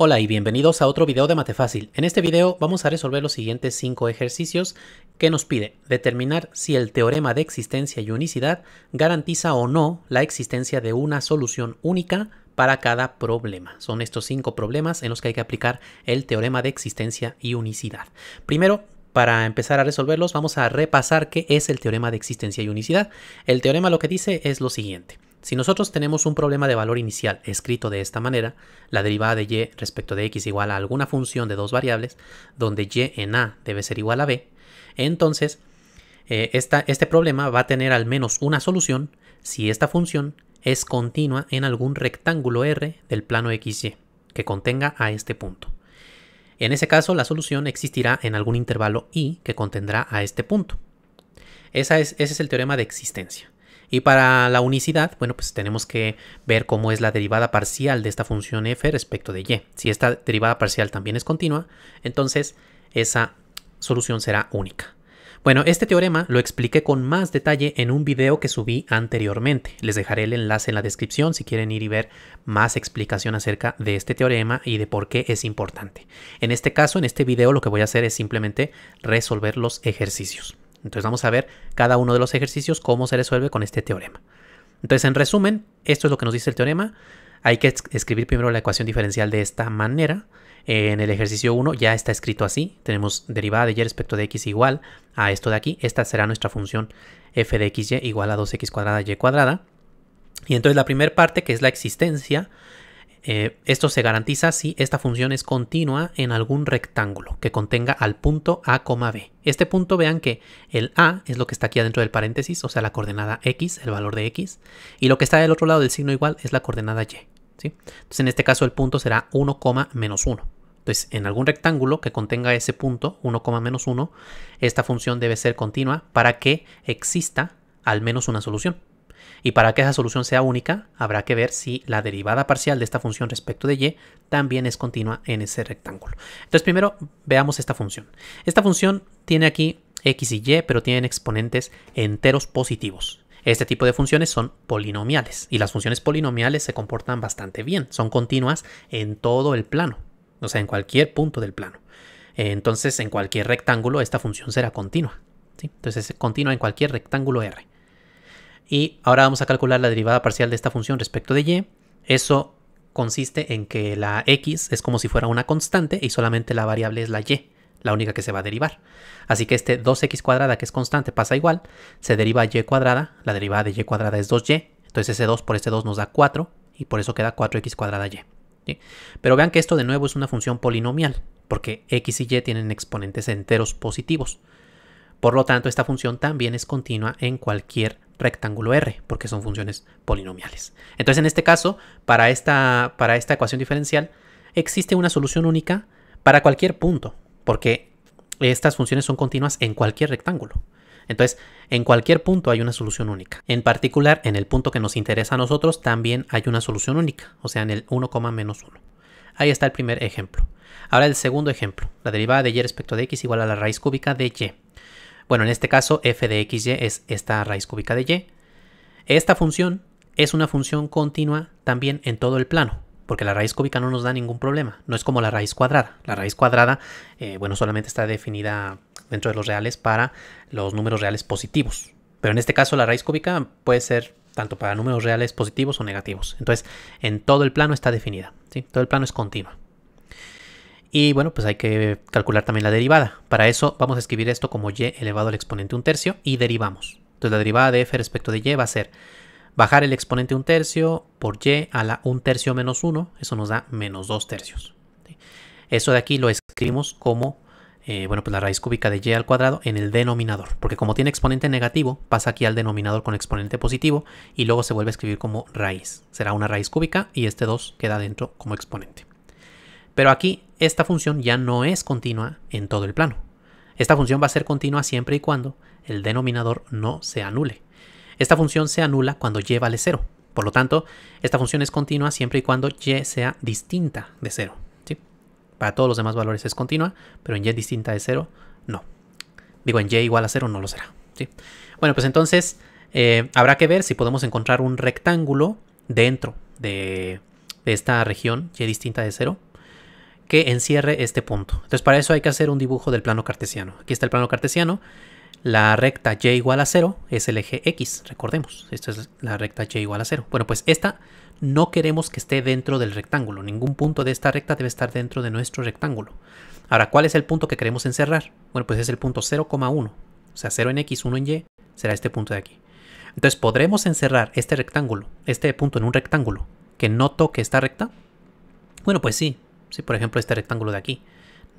Hola y bienvenidos a otro video de Mate Fácil. En este video vamos a resolver los siguientes cinco ejercicios que nos pide determinar si el teorema de existencia y unicidad garantiza o no la existencia de una solución única para cada problema. Son estos cinco problemas en los que hay que aplicar el teorema de existencia y unicidad. Primero, para empezar a resolverlos, vamos a repasar qué es el teorema de existencia y unicidad. El teorema lo que dice es lo siguiente. Si nosotros tenemos un problema de valor inicial escrito de esta manera, la derivada de y respecto de x igual a alguna función de dos variables, donde y en a debe ser igual a b, entonces eh, este problema va a tener al menos una solución si esta función es continua en algún rectángulo r del plano xy que contenga a este punto. En ese caso, la solución existirá en algún intervalo i que contendrá a este punto. Esa ese es el teorema de existencia. Y para la unicidad, bueno, pues tenemos que ver cómo es la derivada parcial de esta función f respecto de y. Si esta derivada parcial también es continua, entonces esa solución será única. Bueno, este teorema lo expliqué con más detalle en un video que subí anteriormente. Les dejaré el enlace en la descripción si quieren ir y ver más explicación acerca de este teorema y de por qué es importante. En este caso, en este video lo que voy a hacer es simplemente resolver los ejercicios. Entonces vamos a ver cada uno de los ejercicios cómo se resuelve con este teorema. Entonces en resumen, esto es lo que nos dice el teorema. Hay que escribir primero la ecuación diferencial de esta manera. En el ejercicio 1 ya está escrito así. Tenemos derivada de y respecto de x igual a esto de aquí. Esta será nuestra función f de xy igual a 2x cuadrada y cuadrada. Y entonces la primera parte, que es la existencia, eh, esto se garantiza si esta función es continua en algún rectángulo que contenga al punto a, b. Este punto vean que el a es lo que está aquí adentro del paréntesis, o sea la coordenada x, el valor de x, y lo que está del otro lado del signo igual es la coordenada y. Entonces en este caso el punto será 1, menos 1. Entonces en algún rectángulo que contenga ese punto, 1, menos 1, esta función debe ser continua para que exista al menos una solución. Y para que esa solución sea única, habrá que ver si la derivada parcial de esta función respecto de y también es continua en ese rectángulo. Entonces primero veamos esta función. Esta función tiene aquí x y y, pero tienen exponentes enteros positivos. Este tipo de funciones son polinomiales y las funciones polinomiales se comportan bastante bien. Son continuas en todo el plano, o sea, en cualquier punto del plano. Entonces, en cualquier rectángulo esta función será continua. Entonces, es continua en cualquier rectángulo R. Y ahora vamos a calcular la derivada parcial de esta función respecto de y. Eso consiste en que la x es como si fuera una constante y solamente la variable es la y, la única que se va a derivar. Así que este 2x cuadrada que es constante pasa igual, se deriva y cuadrada, la derivada de y cuadrada es 2y, entonces ese 2 por ese 2 nos da 4 y por eso queda 4x cuadrada y. Pero vean que esto de nuevo es una función polinomial, porque x y y tienen exponentes enteros positivos. Por lo tanto, esta función también es continua en cualquier rectángulo R, porque son funciones polinomiales. Entonces, en este caso, para esta, para esta ecuación diferencial, existe una solución única para cualquier punto, porque estas funciones son continuas en cualquier rectángulo. Entonces, en cualquier punto hay una solución única. En particular, en el punto que nos interesa a nosotros, también hay una solución única, o sea, en el 1, menos 1. Ahí está el primer ejemplo. Ahora el segundo ejemplo, la derivada de y respecto de x igual a la raíz cúbica de y. Bueno, en este caso f de xy es esta raíz cúbica de y. Esta función es una función continua también en todo el plano, porque la raíz cúbica no nos da ningún problema, no es como la raíz cuadrada. La raíz cuadrada, eh, bueno, solamente está definida dentro de los reales para los números reales positivos. Pero en este caso la raíz cúbica puede ser tanto para números reales positivos o negativos. Entonces, en todo el plano está definida, ¿sí? Todo el plano es continua. Y bueno, pues hay que calcular también la derivada. Para eso vamos a escribir esto como y elevado al exponente un tercio y derivamos. Entonces la derivada de f respecto de y va a ser bajar el exponente un tercio por y a la un tercio menos 1, eso nos da menos 2 tercios. Eso de aquí lo escribimos como, eh, bueno, pues la raíz cúbica de y al cuadrado en el denominador, porque como tiene exponente negativo, pasa aquí al denominador con exponente positivo y luego se vuelve a escribir como raíz. Será una raíz cúbica y este 2 queda dentro como exponente. Pero aquí esta función ya no es continua en todo el plano. Esta función va a ser continua siempre y cuando el denominador no se anule. Esta función se anula cuando y vale cero. Por lo tanto, esta función es continua siempre y cuando y sea distinta de 0. Para todos los demás valores es continua, pero en y distinta de 0, no. Digo, en y igual a 0 no lo será. ¿sí? Bueno, pues entonces eh, habrá que ver si podemos encontrar un rectángulo dentro de, de esta región y distinta de 0 que encierre este punto. Entonces para eso hay que hacer un dibujo del plano cartesiano. Aquí está el plano cartesiano. La recta y igual a 0 es el eje x, recordemos. Esta es la recta y igual a 0. Bueno, pues esta no queremos que esté dentro del rectángulo. Ningún punto de esta recta debe estar dentro de nuestro rectángulo. Ahora, ¿cuál es el punto que queremos encerrar? Bueno, pues es el punto 0,1. O sea, 0 en x, 1 en y, será este punto de aquí. Entonces, ¿podremos encerrar este rectángulo, este punto en un rectángulo que no toque esta recta? Bueno, pues sí, si por ejemplo este rectángulo de aquí.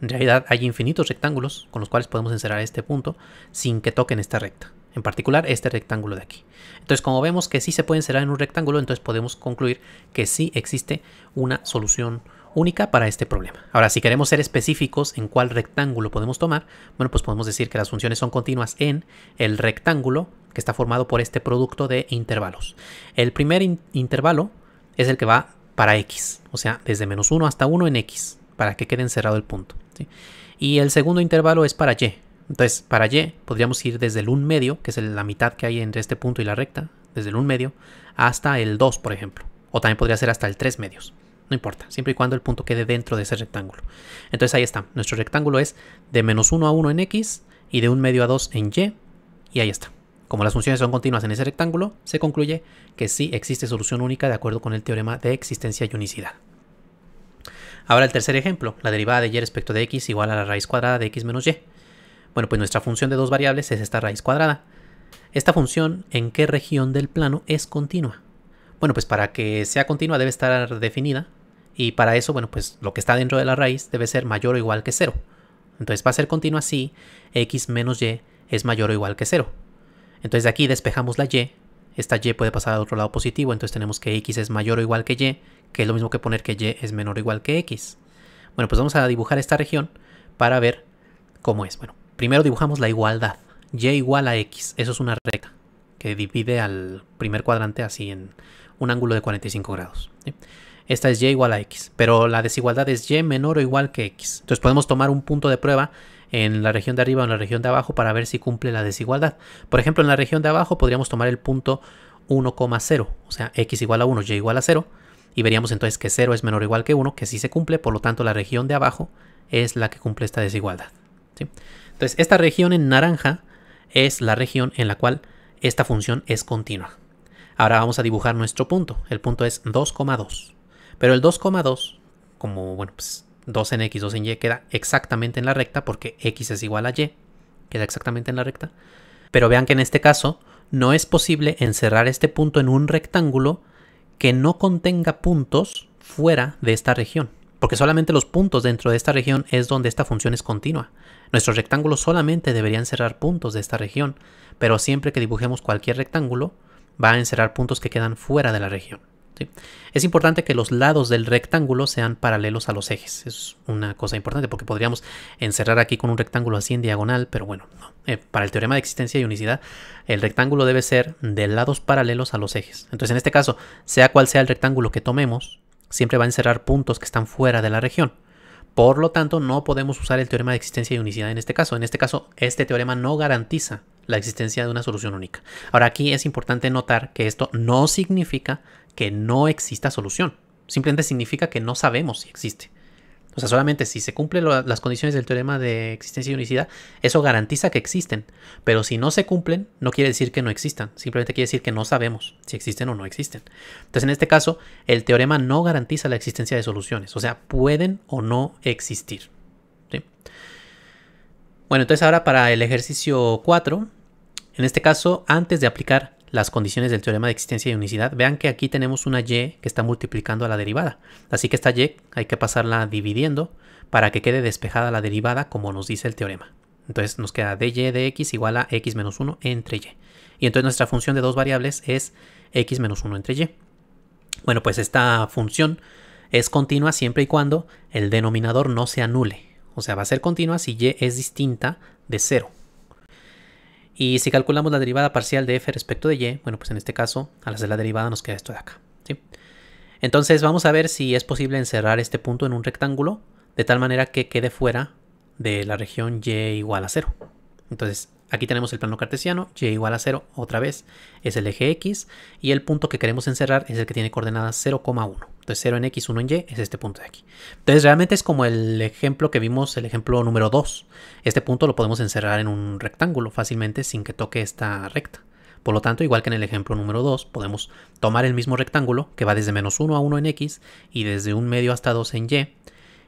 En realidad hay infinitos rectángulos con los cuales podemos encerrar este punto sin que toquen esta recta. En particular este rectángulo de aquí. Entonces como vemos que sí se puede encerrar en un rectángulo, entonces podemos concluir que sí existe una solución única para este problema. Ahora, si queremos ser específicos en cuál rectángulo podemos tomar, bueno, pues podemos decir que las funciones son continuas en el rectángulo que está formado por este producto de intervalos. El primer intervalo es el que va para x, o sea, desde menos 1 hasta 1 en x, para que quede encerrado el punto. Y el segundo intervalo es para y. Entonces, para y podríamos ir desde el 1 medio, que es la mitad que hay entre este punto y la recta, desde el 1 medio, hasta el 2, por ejemplo. O también podría ser hasta el 3 medios. No importa, siempre y cuando el punto quede dentro de ese rectángulo. Entonces ahí está, nuestro rectángulo es de menos 1 a 1 en x y de 1 medio a 2 en y. Y ahí está. Como las funciones son continuas en ese rectángulo, se concluye que sí existe solución única de acuerdo con el teorema de existencia y unicidad. Ahora el tercer ejemplo, la derivada de y respecto de x igual a la raíz cuadrada de x menos y. Bueno, pues nuestra función de dos variables es esta raíz cuadrada. ¿Esta función en qué región del plano es continua? Bueno, pues para que sea continua debe estar definida y para eso, bueno, pues lo que está dentro de la raíz debe ser mayor o igual que cero Entonces va a ser continua si x menos y es mayor o igual que cero entonces de aquí despejamos la y, esta y puede pasar al otro lado positivo, entonces tenemos que x es mayor o igual que y, que es lo mismo que poner que y es menor o igual que x. Bueno, pues vamos a dibujar esta región para ver cómo es. Bueno, primero dibujamos la igualdad, y igual a x, eso es una recta que divide al primer cuadrante así en un ángulo de 45 grados. Esta es y igual a x, pero la desigualdad es y menor o igual que x. Entonces podemos tomar un punto de prueba en la región de arriba o en la región de abajo para ver si cumple la desigualdad. Por ejemplo, en la región de abajo podríamos tomar el punto 1,0, o sea, x igual a 1, y igual a 0, y veríamos entonces que 0 es menor o igual que 1, que sí se cumple, por lo tanto la región de abajo es la que cumple esta desigualdad. Entonces, esta región en naranja es la región en la cual esta función es continua. Ahora vamos a dibujar nuestro punto. El punto es 2,2. Pero el 2,2, como bueno, pues 2 en X, 2 en Y queda exactamente en la recta porque X es igual a Y, queda exactamente en la recta. Pero vean que en este caso no es posible encerrar este punto en un rectángulo que no contenga puntos fuera de esta región. Porque solamente los puntos dentro de esta región es donde esta función es continua. Nuestros rectángulos solamente deberían cerrar puntos de esta región, pero siempre que dibujemos cualquier rectángulo, va a encerrar puntos que quedan fuera de la región. Es importante que los lados del rectángulo sean paralelos a los ejes. Es una cosa importante porque podríamos encerrar aquí con un rectángulo así en diagonal, pero bueno, eh, para el teorema de existencia y unicidad, el rectángulo debe ser de lados paralelos a los ejes. Entonces, en este caso, sea cual sea el rectángulo que tomemos, siempre va a encerrar puntos que están fuera de la región. Por lo tanto, no podemos usar el teorema de existencia y unicidad en este caso. En este caso, este teorema no garantiza la existencia de una solución única. Ahora aquí es importante notar que esto no significa que no exista solución, simplemente significa que no sabemos si existe. O sea, solamente si se cumplen las condiciones del teorema de existencia y unicidad, eso garantiza que existen. Pero si no se cumplen, no quiere decir que no existan, simplemente quiere decir que no sabemos si existen o no existen. Entonces, en este caso, el teorema no garantiza la existencia de soluciones, o sea, pueden o no existir. Bueno, entonces ahora para el ejercicio 4, en este caso, antes de aplicar las condiciones del teorema de existencia y unicidad, vean que aquí tenemos una y que está multiplicando a la derivada. Así que esta y hay que pasarla dividiendo para que quede despejada la derivada como nos dice el teorema. Entonces nos queda dy de x igual a x menos 1 entre y. Y entonces nuestra función de dos variables es x menos 1 entre y. Bueno, pues esta función es continua siempre y cuando el denominador no se anule. O sea, va a ser continua si y es distinta de 0. Y si calculamos la derivada parcial de f respecto de y, bueno, pues en este caso, al hacer la derivada nos queda esto de acá. Entonces vamos a ver si es posible encerrar este punto en un rectángulo de tal manera que quede fuera de la región y igual a 0. Entonces, aquí tenemos el plano cartesiano, y igual a 0, otra vez, es el eje x, y el punto que queremos encerrar es el que tiene coordenadas 0,1. Entonces 0 en x, 1 en y, es este punto de aquí. Entonces realmente es como el ejemplo que vimos, el ejemplo número 2. Este punto lo podemos encerrar en un rectángulo fácilmente sin que toque esta recta. Por lo tanto, igual que en el ejemplo número 2, podemos tomar el mismo rectángulo que va desde menos 1 a 1 en x y desde un medio hasta 2 en y,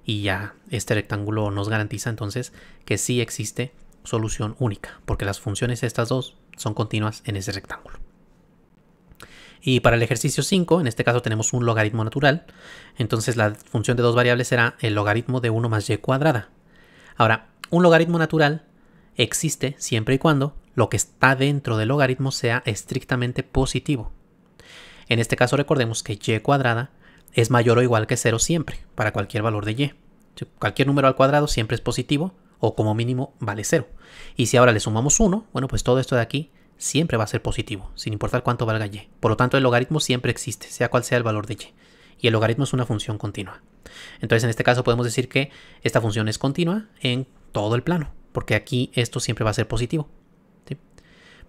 y ya este rectángulo nos garantiza entonces que sí existe solución única, porque las funciones estas dos son continuas en ese rectángulo. Y para el ejercicio 5, en este caso tenemos un logaritmo natural, entonces la función de dos variables será el logaritmo de 1 más y cuadrada. Ahora, un logaritmo natural existe siempre y cuando lo que está dentro del logaritmo sea estrictamente positivo. En este caso recordemos que y cuadrada es mayor o igual que 0 siempre, para cualquier valor de y. Cualquier número al cuadrado siempre es positivo, o como mínimo vale 0. Y si ahora le sumamos 1, bueno, pues todo esto de aquí siempre va a ser positivo, sin importar cuánto valga y. Por lo tanto, el logaritmo siempre existe, sea cual sea el valor de y. Y el logaritmo es una función continua. Entonces, en este caso podemos decir que esta función es continua en todo el plano, porque aquí esto siempre va a ser positivo.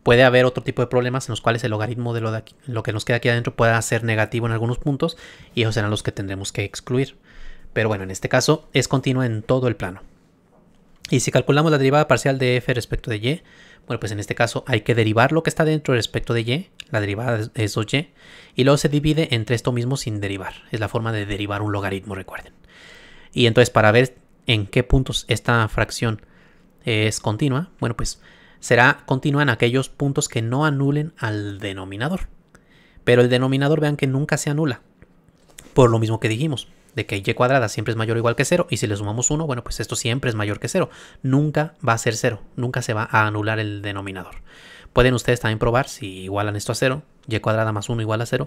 Puede haber otro tipo de problemas en los cuales el logaritmo de lo, de aquí, lo que nos queda aquí adentro pueda ser negativo en algunos puntos, y esos serán los que tendremos que excluir. Pero bueno, en este caso es continua en todo el plano. Y si calculamos la derivada parcial de f respecto de y, bueno, pues en este caso hay que derivar lo que está dentro respecto de y, la derivada es 2y, y luego se divide entre esto mismo sin derivar. Es la forma de derivar un logaritmo, recuerden. Y entonces para ver en qué puntos esta fracción es continua, bueno, pues será continua en aquellos puntos que no anulen al denominador. Pero el denominador vean que nunca se anula, por lo mismo que dijimos de que y cuadrada siempre es mayor o igual que 0, y si le sumamos 1, bueno, pues esto siempre es mayor que 0. Nunca va a ser 0, nunca se va a anular el denominador. Pueden ustedes también probar si igualan esto a 0, y cuadrada más 1 igual a 0,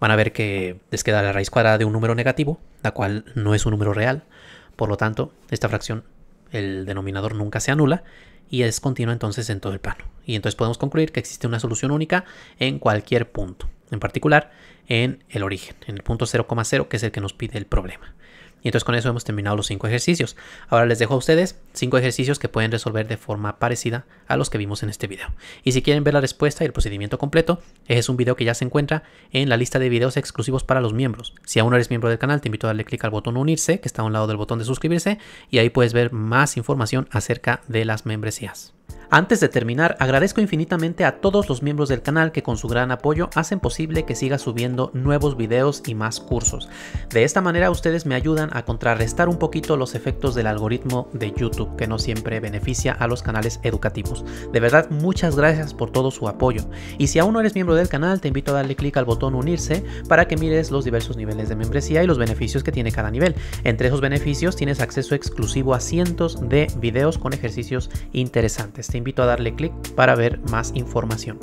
van a ver que les queda la raíz cuadrada de un número negativo, la cual no es un número real. Por lo tanto, esta fracción, el denominador nunca se anula, y es continua entonces en todo el plano. Y entonces podemos concluir que existe una solución única en cualquier punto en particular en el origen, en el punto 0,0 que es el que nos pide el problema. Y entonces con eso hemos terminado los cinco ejercicios. Ahora les dejo a ustedes cinco ejercicios que pueden resolver de forma parecida a los que vimos en este video. Y si quieren ver la respuesta y el procedimiento completo, es un video que ya se encuentra en la lista de videos exclusivos para los miembros. Si aún no eres miembro del canal, te invito a darle clic al botón unirse, que está a un lado del botón de suscribirse, y ahí puedes ver más información acerca de las membresías. Antes de terminar, agradezco infinitamente a todos los miembros del canal que con su gran apoyo hacen posible que siga subiendo nuevos videos y más cursos. De esta manera ustedes me ayudan a contrarrestar un poquito los efectos del algoritmo de YouTube, que no siempre beneficia a los canales educativos. De verdad, muchas gracias por todo su apoyo. Y si aún no eres miembro del canal, te invito a darle clic al botón unirse para que mires los diversos niveles de membresía y los beneficios que tiene cada nivel. Entre esos beneficios tienes acceso exclusivo a cientos de videos con ejercicios interesantes te invito a darle clic para ver más información.